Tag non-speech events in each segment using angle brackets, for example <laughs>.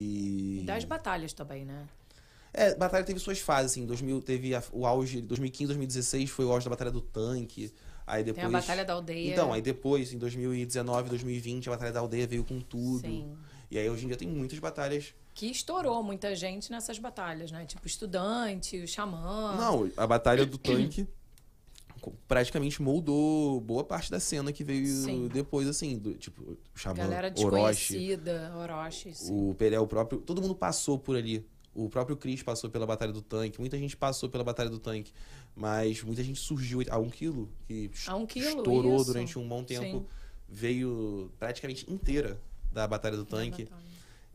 E das batalhas também, né? É, batalha teve suas fases, assim. 2000 teve a, o auge, 2015, 2016 foi o auge da batalha do tanque. Aí depois. Tem a batalha da aldeia. Então, aí depois, em 2019, 2020, a batalha da aldeia veio com tudo. Sim. E aí hoje em dia tem muitas batalhas. Que estourou muita gente nessas batalhas, né? Tipo, estudante, o xamã. Não, a batalha do tanque praticamente moldou boa parte da cena que veio sim. depois, assim, do, tipo, chamando Galera Orochi, O Pelé, o próprio. Todo mundo passou por ali. O próprio Chris passou pela Batalha do Tanque, muita gente passou pela Batalha do Tanque, mas muita gente surgiu a um quilo, que um quilo, estourou isso. durante um bom tempo, sim. veio praticamente inteira da Batalha do Tanque.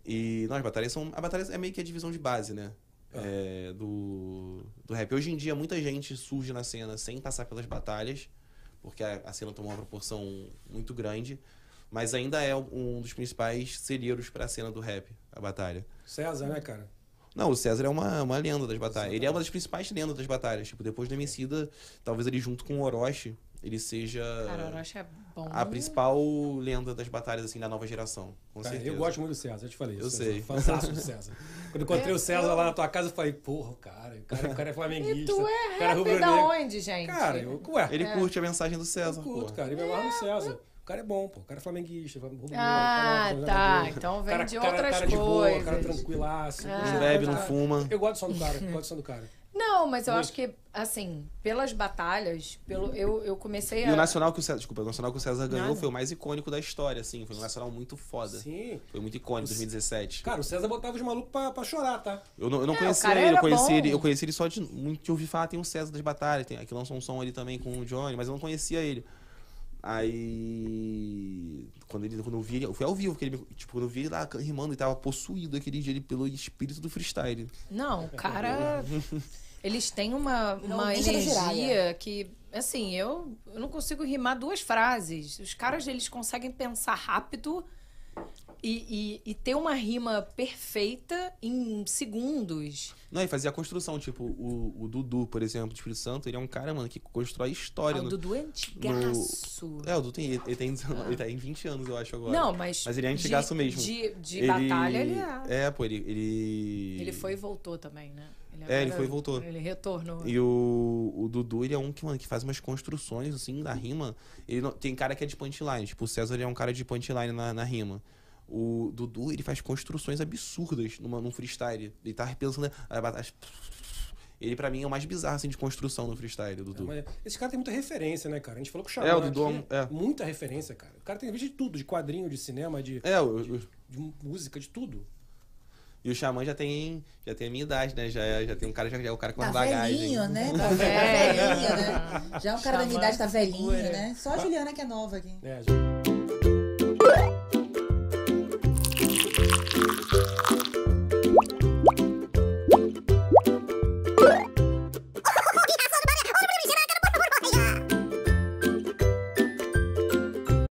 E nós, batalhas são. A batalha é meio que a divisão de base, né? é, do, do rap. Hoje em dia, muita gente surge na cena sem passar pelas batalhas, porque a, a cena tomou uma proporção muito grande, mas ainda é um dos principais celeiros para a cena do rap, a batalha. César, né, cara? Não, o César é uma, uma lenda das batalhas. Ele é uma das principais lendas das batalhas. Tipo, depois do Emicida, talvez ele junto com o Orochi, ele seja Cara, é bom. a principal lenda das batalhas assim da nova geração. Com Cara, certeza. Eu gosto muito do César, eu te falei. Eu sei. Fantástico do César. Quando encontrei é, o César eu... lá na tua casa, eu falei, porra, cara, o cara, o cara é flamenguista. E tu é cara rap é da onde, gente? Cara, eu, ué. Ele é. curte a mensagem do César. Eu curto, cara, ele vai lá no é, César. É. O cara é bom, pô. O cara é flamenguista. ah, tá. então vem cara, de outras cara, cara coisas. Cara de boa, cara tranquilaço. Ah, não bebe, não fuma. Eu gosto do som do cara. Eu gosto do som do cara. <laughs> Não, mas eu Muito. acho que, assim, pelas batalhas, pelo, eu, eu comecei a. E o Nacional que o César, desculpa, o Nacional que o César ganhou Nada. foi o mais icônico da história, assim. Foi um Nacional muito foda. Sim. Foi muito icônico, 2017. Cara, o César botava os malucos pra, pra chorar, tá? Eu não, eu não é, conhecia ele, eu conheci ele, eu conheci ele só de, Te ouvi falar, tem o César das batalhas, tem, aqui lançou um som ali também com o Johnny, mas eu não conhecia ele. Aí quando, ele, quando eu vi ele, foi ao vivo, que ele, tipo, quando eu vi ele lá rimando, ele tava possuído aquele dia ele, pelo espírito do freestyle. Não, o cara. <laughs> Eles têm uma, uma energia né? que, assim, eu, eu não consigo rimar duas frases. Os caras, eles conseguem pensar rápido e, e, e, ter uma rima perfeita em segundos. Não, e fazer a construção. Tipo, o, o Dudu, por exemplo, do Espírito Santo, ele é um cara, mano, que constrói história. Ah, o no, Dudu é antigaço. No... É, o Dudu tem, ele, tem, ele tem tá 20 anos, eu acho, agora. Não, mas... Mas ele é antigaço mesmo. De, de ele... batalha, ele é. É, pô, ele, ele... Ele foi e voltou também, né? Ele é, ele foi e voltou. Ele retornou. E o, o Dudu, ele é um que, mano, que faz umas construções, assim, da rima. Ele não, tem cara que é de punchline. Tipo, o César é um cara de punchline na, na rima. O Dudu, ele faz construções absurdas numa, num freestyle. Ele tá pensando. Ele, pra mim, é o mais bizarro, assim, de construção no freestyle, Dudu. É, esse cara tem muita referência, né, cara? A gente falou com o Xamã é, o Dudu, aqui, é, é. muita referência, cara. O cara tem vídeo de tudo, de quadrinho, de cinema, de, é, de, de música, de tudo. E o Xamã já tem, já tem a minha idade, né? Já, já tem um cara, já, já é o cara com tá uma bagagem. Velhinho, né? Tá <laughs> velhinho, né? Já é um cara Xamã da minha idade, tá velhinho, né? Só a Juliana que é nova aqui. É, a Juliana.